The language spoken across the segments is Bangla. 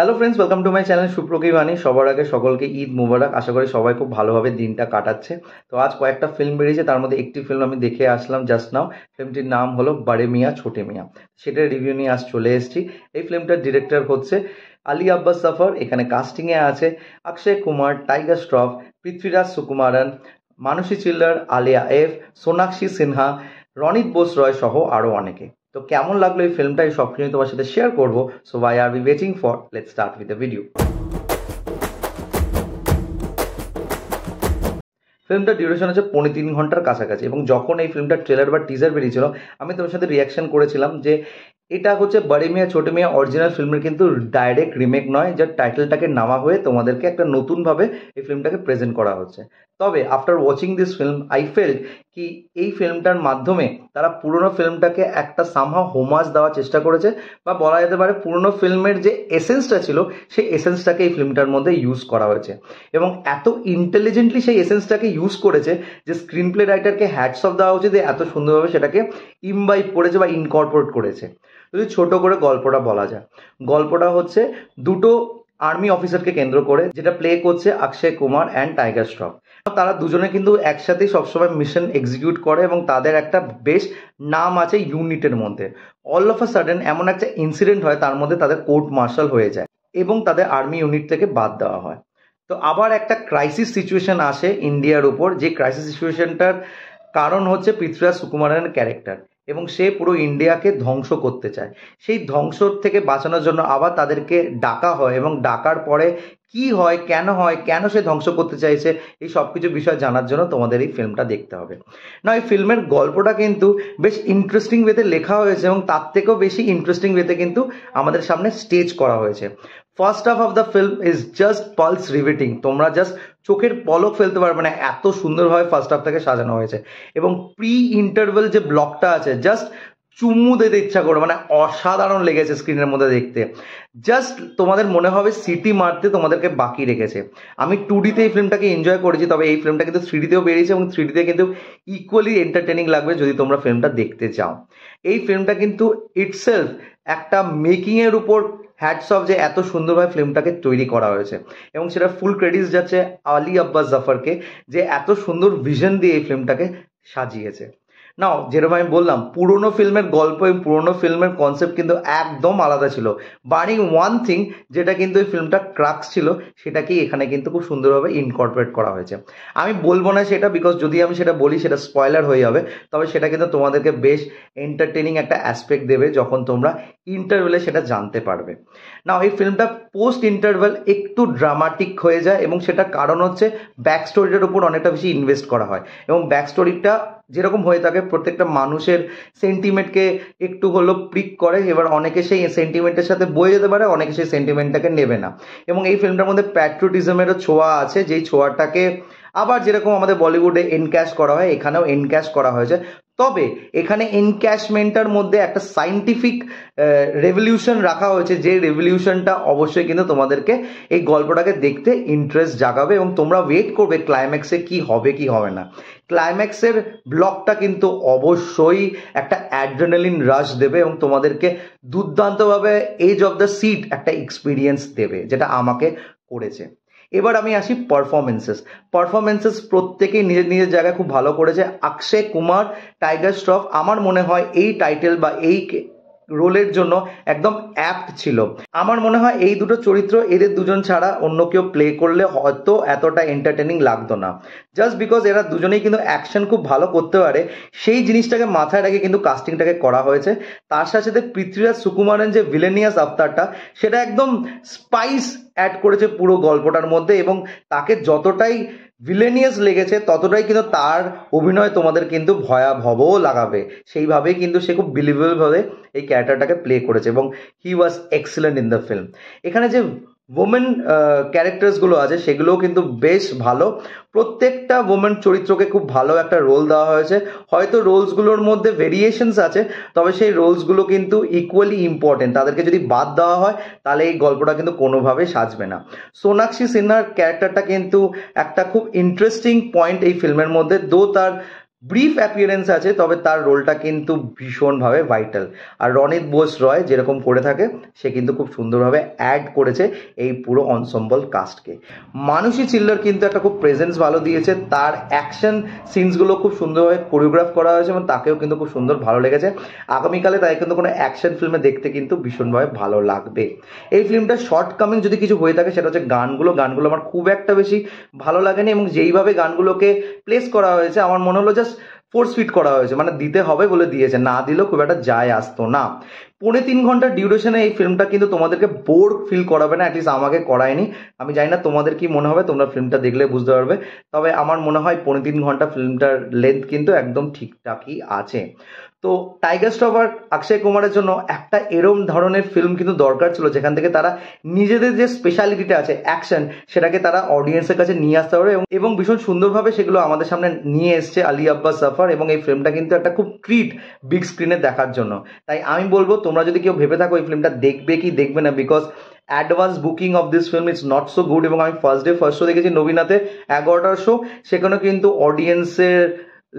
hello friends welcome to my channel সুপ্রকি বাণী সবার আগে সকলকে ঈদ মুবারক আশা করি সবাই খুব ভালোভাবে দিনটা কাটাচ্ছে তো আজ কয়েকটা ফিল্ম বেরিয়েছে তার মধ্যে একটি ফিল্ম আমি দেখে আসলাম জাস্ট নাও ফিল্মটির নাম হলো বারে মিয়া ছোটে মিয়া সেটার রিভিউ নিয়ে আজ চলে এসেছি এই ফিল্মটার ডিরেক্টর হচ্ছে আলী আব্বাস সফর এখানে কাস্টিংয়ে আছে অক্ষয় কুমার টাইগার শ্রফ পৃথ্বীরাজ সুকুমারন মানসী চিল্লার আলিয়া এফ সোনাক্ষী সিনহা রনিত বোস রয় সহ আরও অনেকে তো কেমন লাগলো এই ফিল্মটাই সব কিছু তোমার সাথে শেয়ার করবো সো ভাই are we waiting for let start with the video ফিল্মটা ডিউরেশন হচ্ছে পনেরো তিন ঘন্টার কাছাকাছি এবং যখন এই ফিল্মটার ট্রেলার বা টিজার বেরিয়েছিল আমি তোমার সাথে রিয়াকশন করেছিলাম যে এটা হচ্ছে বড়ে মিয়া ছোটো মিয়া অরিজিনাল ফিল্মের কিন্তু ডাইরেক্ট রিমেক নয় যার টাইটেলটাকে নামা হয়ে তোমাদেরকে একটা নতুনভাবে এই ফিল্মটাকে প্রেজেন্ট করা হচ্ছে তবে after watching this film I felt কি এই ফিল্মটার মাধ্যমে তারা পুরনো ফিল্মটাকে একটা সামহা হোমাজ দেওয়ার চেষ্টা করেছে বা বলা যেতে পারে পুরনো ফিল্মের যে এসেন্সটা ছিল সেই এসেন্সটাকে এই ফিল্মটার মধ্যে ইউজ করা হয়েছে এবং এত ইন্টেলিজেন্টলি সেই এসেন্সটাকে ইউজ করেছে যে স্ক্রিন প্লে রাইটারকে হ্যাটস অফ দেওয়া উচিত এত সুন্দরভাবে সেটাকে ইমবাইব করেছে বা ইনকর্পোরেট করেছে যদি ছোট করে গল্পটা বলা যায় গল্পটা হচ্ছে দুটো আর্মি অফিসারকে কেন্দ্র করে যেটা প্লে করছে অক্ষয় কুমার অ্যান্ড টাইগার শ্রফ তারা দুজনে কিন্তু একসাথেই সবসময় মিশন এক্সিকিউট করে এবং তাদের একটা বেশ নাম আছে ইউনিটের মধ্যে অল অফ আ সাডেন এমন একটা ইনসিডেন্ট হয় তার মধ্যে তাদের কোর্ট মার্শাল হয়ে যায় এবং তাদের আর্মি ইউনিট থেকে বাদ দেওয়া হয় তো আবার একটা ক্রাইসিস সিচুয়েশন আসে ইন্ডিয়ার উপর যে ক্রাইসিস সিচুয়েশনটার কারণ হচ্ছে পৃথ্বীরাজ সুকুমারের ক্যারেক্টার এবং সে পুরো ইন্ডিয়াকে ধ্বংস করতে চায় সেই ধ্বংসর থেকে বাঁচানোর জন্য আবার তাদেরকে ডাকা হয় এবং ডাকার পরে কি হয় কেন হয় কেন সে ধ্বংস করতে চাইছে এই সব কিছু বিষয় জানার জন্য তোমাদের এই ফিল্মটা দেখতে হবে না এই ফিল্মের গল্পটা কিন্তু বেশ ইন্টারেস্টিং ওয়েতে লেখা হয়েছে এবং তার থেকেও বেশি ইন্টারেস্টিং ওয়েতে কিন্তু আমাদের সামনে স্টেজ করা হয়েছে first half of the film is just pulse riveting তোমরা জাস্ট চোখের পলক ফেলতে পারবে না এত সুন্দরভাবে ফার্স্ট থেকে সাজানো হয়েছে এবং প্রি ইন্টারভেল যে ব্লকটা আছে জাস্ট চুমু দিতে ইচ্ছা করে মানে অসাধারণ লেগেছে স্ক্রিনের মধ্যে দেখতে জাস্ট তোমাদের মনে হবে সিটি মারতে তোমাদেরকে বাকি রেখেছে আমি টু ডিতে এই ফিল্মটাকে এনজয় করেছি তবে এই ফিল্মটা কিন্তু থ্রি ডিতেও বেরিয়েছে এবং থ্রি ডিতে কিন্তু ইকুয়ালি এন্টারটেনিং লাগবে যদি তোমরা ফিল্মটা দেখতে চাও এই ফিল্মটা কিন্তু ইটসেলফ একটা মেকিংয়ের উপর হ্যাটস অফ যে এত সুন্দরভাবে ফিল্মটাকে তৈরি করা হয়েছে এবং সেটা ফুল ক্রেডিটস যাচ্ছে আলি আব্বাস জাফরকে যে এত সুন্দর ভিশন দিয়ে এই ফিল্মটাকে সাজিয়েছে নাও যেরকম আমি বললাম পুরনো ফিল্মের গল্প এবং পুরনো ফিল্মের কনসেপ্ট কিন্তু একদম আলাদা ছিল বারিং ওয়ান থিং যেটা কিন্তু ওই ফিল্মটা ক্রাক্স ছিল সেটাকেই এখানে কিন্তু খুব সুন্দরভাবে ইনকর্পোরেট করা হয়েছে আমি বলবো না সেটা বিকজ যদি আমি সেটা বলি সেটা স্পয়লার হয়ে যাবে তবে সেটা কিন্তু তোমাদেরকে বেশ এন্টারটেনিং একটা অ্যাসপেক্ট দেবে যখন তোমরা ইন্টারভেলে সেটা জানতে পারবে না এই ফিল্মটা পোস্ট ইন্টারভেল একটু ড্রামাটিক হয়ে যায় এবং সেটার কারণ হচ্ছে ব্যাক স্টোরিটার উপর অনেকটা বেশি ইনভেস্ট করা হয় এবং ব্যাক স্টোরিটা যেরকম হয়ে থাকে প্রত্যেকটা মানুষের সেন্টিমেন্টকে একটু হলো প্রিক করে এবার অনেকে সেই সেন্টিমেন্টের সাথে বয়ে যেতে পারে অনেকে সেই সেন্টিমেন্টটাকে নেবে না এবং এই ফিল্মটার মধ্যে প্যাট্রোটিজমেরও ছোঁয়া আছে যেই ছোঁয়াটাকে আবার যেরকম আমাদের বলিউডে এনক্যাশ করা হয় এখানেও এনক্যাশ করা হয়েছে তবে এখানে এনক্যাশমেন্টের মধ্যে একটা সাইন্টিফিক রেভলিউশন রাখা হয়েছে যে রেভলিউশনটা অবশ্যই কিন্তু তোমাদেরকে এই গল্পটাকে দেখতে ইন্টারেস্ট জাগাবে এবং তোমরা ওয়েট করবে ক্লাইম্যাক্সে কি হবে কি হবে না ক্লাইম্যাক্সের ব্লকটা কিন্তু অবশ্যই একটা অ্যাড্রেনালিন রাশ দেবে এবং তোমাদেরকে দুর্দান্তভাবে এজ অফ দ্য সিট একটা এক্সপিরিয়েন্স দেবে যেটা আমাকে করেছে এবার আমি আসি পারফরমেন্সেস পারফরমেন্সেস প্রত্যেকেই নিজের নিজের জায়গায় খুব ভালো করেছে অক্ষয় কুমার টাইগার শ্রফ আমার মনে হয় এই টাইটেল বা এই রোলের জন্য একদম অ্যাপ্ট ছিল আমার মনে হয় এই দুটো চরিত্র এদের দুজন ছাড়া অন্য কেউ প্লে করলে হয়তো এতটা এন্টারটেনিং লাগতো না জাস্ট বিকজ এরা দুজনেই কিন্তু অ্যাকশন খুব ভালো করতে পারে সেই জিনিসটাকে মাথায় রেখে কিন্তু কাস্টিংটাকে করা হয়েছে তার সাথে সাথে পৃথ্বীরাজ সুকুমারের যে ভিলেনিয়াস আফতারটা সেটা একদম স্পাইস অ্যাড করেছে পুরো গল্পটার মধ্যে এবং তাকে যতটাই ভিলেনিয়াস লেগেছে ততটাই কিন্তু তার অভিনয় তোমাদের কিন্তু ভয়াবহও লাগাবে সেইভাবেই কিন্তু সে খুব বিলিভেবলভাবে এই ক্যারেক্টারটাকে প্লে করেছে এবং he was excellent in the film এখানে যে ওমেন ক্যারেক্টার্সগুলো আছে সেগুলোও কিন্তু বেশ ভালো প্রত্যেকটা ওমেন চরিত্রকে খুব ভালো একটা রোল দেওয়া হয়েছে হয়তো রোলসগুলোর মধ্যে ভেরিয়েশনস আছে তবে সেই রোলসগুলো কিন্তু ইকুয়ালি ইম্পর্টেন্ট তাদেরকে যদি বাদ দেওয়া হয় তাহলে এই গল্পটা কিন্তু কোনোভাবে সাজবে না সোনাক্ষী সিনহার ক্যারেক্টারটা কিন্তু একটা খুব ইন্টারেস্টিং পয়েন্ট এই ফিল্মের মধ্যে দো তার ব্রিফ অ্যাপিয়ারেন্স আছে তবে তার রোলটা কিন্তু ভীষণভাবে ভাইটাল আর রনিত বোস রয় যেরকম করে থাকে সে কিন্তু খুব সুন্দরভাবে অ্যাড করেছে এই পুরো অনসম্বল কাস্টকে মানুষই চিল্লার কিন্তু একটা খুব প্রেজেন্স ভালো দিয়েছে তার অ্যাকশন সিনসগুলো খুব সুন্দরভাবে কোরিওগ্রাফ করা হয়েছে এবং তাকেও কিন্তু খুব সুন্দর ভালো লেগেছে আগামীকালে তাই কিন্তু কোনো অ্যাকশন ফিল্মে দেখতে কিন্তু ভীষণভাবে ভালো লাগবে এই ফিল্মটা শর্ট কামিং যদি কিছু হয়ে থাকে সেটা হচ্ছে গানগুলো গানগুলো আমার খুব একটা বেশি ভালো লাগেনি এবং যেইভাবে গানগুলোকে প্লেস করা হয়েছে আমার মনে হলো যে জাস্ট ফোর্স ফিট করা হয়েছে মানে দিতে হবে বলে দিয়েছে না দিলেও খুব একটা যায় আসতো না পৌনে তিন ঘন্টার ডিউরেশনে এই ফিল্মটা কিন্তু তোমাদেরকে বোর ফিল করাবে না অ্যাটলিস্ট আমাকে করায়নি আমি জানি না তোমাদের কি মনে হবে তোমরা ফিল্মটা দেখলে বুঝতে পারবে তবে আমার মনে হয় পৌনে তিন ঘন্টা ফিল্মটার লেন্থ কিন্তু একদম ঠিকঠাকই আছে তো টাইগার শ্রফ অক্ষয় কুমারের জন্য একটা এরম ধরনের ফিল্ম কিন্তু দরকার ছিল যেখান থেকে তারা নিজেদের যে স্পেশালিটিটা আছে অ্যাকশন সেটাকে তারা অডিয়েন্সের কাছে নিয়ে আসতে পারবে এবং ভীষণ সুন্দরভাবে সেগুলো আমাদের সামনে নিয়ে এসছে আলী আব্বাস জাফর এবং এই ফিল্মটা কিন্তু একটা খুব ট্রিট বিগ স্ক্রিনে দেখার জন্য তাই আমি বলবো তোমরা যদি কেউ ভেবে থাকো এই ফিল্মটা দেখবে কি দেখবে না because advance booking of this film it's not so good এবং আমি ফার্স্ট ডে ফার্স্ট শো দেখেছি নবীনাথে এগারোটার শো সেখানেও কিন্তু অডিয়েন্সের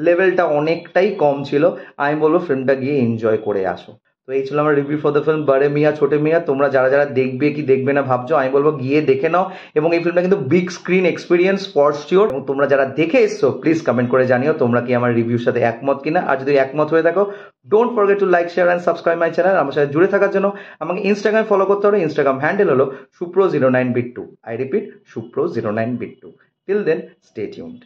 লেভেলটা অনেকটাই কম ছিল আমি বলবো ফিল্মটা গিয়ে এনজয় করে আসো তো এই ছিল আমার রিভিউ ফর দ্য ফিল্ম বারে মিয়া ছোটে মিয়া তোমরা যারা যারা দেখবে কি দেখবে না ভাবছো আমি বলবো গিয়ে দেখে নাও এবং এই ফিল্মটা কিন্তু big screen experience for sure এবং তোমরা যারা দেখে এসছো প্লিজ কমেন্ট করে জানিও তোমরা কি আমার রিভিউর সাথে একমত কিনা আর যদি একমত হয়ে থাকো don't forget to like share and subscribe my channel আমার সাথে জুড়ে থাকার জন্য আমাকে ইনস্টাগ্রামে ফলো করতে হবে ইনস্টাগ্রাম হ্যান্ডেল হলো Supro zero nine bit two I repeat Supro zero nine bit two till then stay tuned